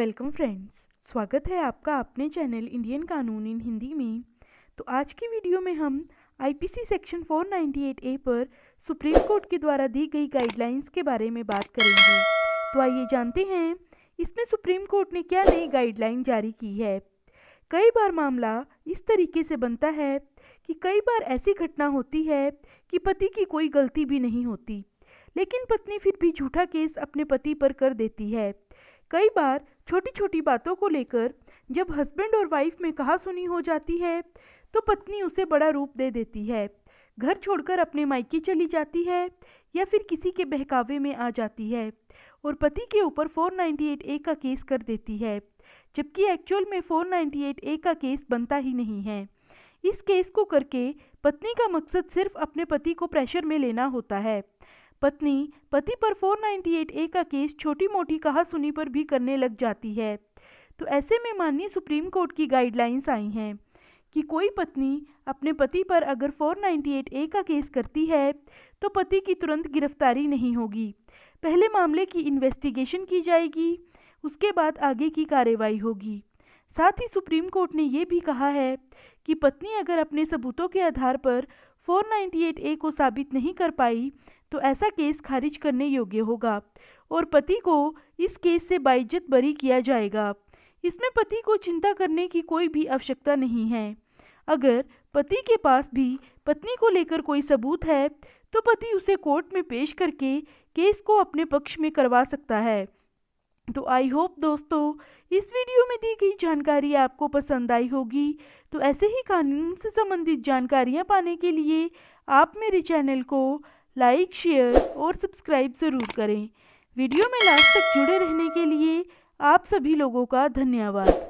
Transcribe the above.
welcome friends स्वागत है आपका अपने चैनल इंडियन कानून इन हिंदी में तो आज की वीडियो में हम आईपीसी सेक्शन 498 ए पर सुप्रीम कोर्ट के द्वारा दी गई गाइडलाइंस के बारे में बात करेंगे तो आइए जानते हैं इसमें सुप्रीम कोर्ट ने क्या नई गाइडलाइन जारी की है कई बार मामला इस तरीके से बनता है कि कई बार ऐसी घटना होती है कि पति की कोई गलती भी नहीं होती लेकिन पत्नी फिर भी झूठा केस अपने पति पर कर देती है कई बार छोटी छोटी बातों को लेकर जब हस्बैंड और वाइफ में कहा सुनी हो जाती है तो पत्नी उसे बड़ा रूप दे देती है घर छोड़कर अपने मायके चली जाती है या फिर किसी के बहकावे में आ जाती है और पति के ऊपर 498 ए का केस कर देती है जबकि एक्चुअल में 498 ए का केस बनता ही नहीं है इस केस को करके पत्नी का मकसद सिर्फ अपने पति को प्रेशर में लेना होता है पत्नी पति पर 498 ए का केस छोटी मोटी कहा सुनी पर भी करने लग जाती है तो ऐसे में माननीय सुप्रीम कोर्ट की गाइडलाइंस आई हैं कि कोई पत्नी अपने पति पर अगर 498 ए का केस करती है तो पति की तुरंत गिरफ्तारी नहीं होगी पहले मामले की इन्वेस्टिगेशन की जाएगी उसके बाद आगे की कार्रवाई होगी साथ ही सुप्रीम कोर्ट ने यह भी कहा है कि पत्नी अगर अपने सबूतों के आधार पर 498 ए को साबित नहीं कर पाई तो ऐसा केस खारिज करने योग्य होगा और पति को इस केस से बाइज्जत बरी किया जाएगा इसमें पति को चिंता करने की कोई भी आवश्यकता नहीं है अगर पति के पास भी पत्नी को लेकर कोई सबूत है तो पति उसे कोर्ट में पेश करके केस को अपने पक्ष में करवा सकता है तो आई होप दोस्तों इस वीडियो में दी गई जानकारी आपको पसंद आई होगी तो ऐसे ही कानून से संबंधित जानकारियाँ पाने के लिए आप मेरे चैनल को लाइक शेयर और सब्सक्राइब ज़रूर करें वीडियो में लास्ट तक जुड़े रहने के लिए आप सभी लोगों का धन्यवाद